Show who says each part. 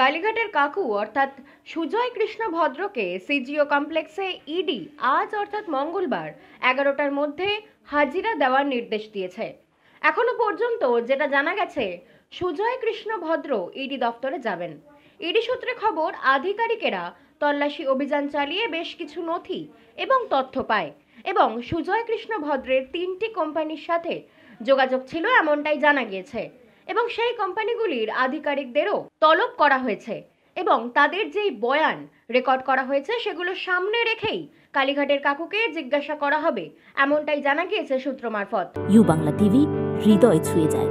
Speaker 1: কালীঘাটের কাকু অর্থাৎ সুজয় কৃষ্ণ ভদ্রকে সিজিও কমপ্লেক্সে ইডি আজ অর্থাৎ মঙ্গলবার এগারোটার মধ্যে হাজিরা দেওয়ার নির্দেশ দিয়েছে এখনো পর্যন্ত যেটা জানা গেছে সুজয় কৃষ্ণ ভদ্র ইডি দপ্তরে যাবেন ইডি সূত্রে খবর আধিকারিকেরা তল্লাশি অভিযান চালিয়ে বেশ কিছু নথি এবং তথ্য পায় এবং সুজয় কৃষ্ণ ভদ্রের তিনটি কোম্পানির সাথে যোগাযোগ ছিল এমনটাই জানা গিয়েছে এবং সেই কোম্পানিগুলির আধিকারিকদেরও তলব করা হয়েছে এবং তাদের যেই বয়ান রেকর্ড করা হয়েছে সেগুলো সামনে রেখেই কালীঘাটের কাকুকে জিজ্ঞাসা করা হবে এমনটাই জানা গিয়েছে সূত্র মারফত
Speaker 2: ইউ বাংলা টিভি হৃদয় ছুঁয়ে যায়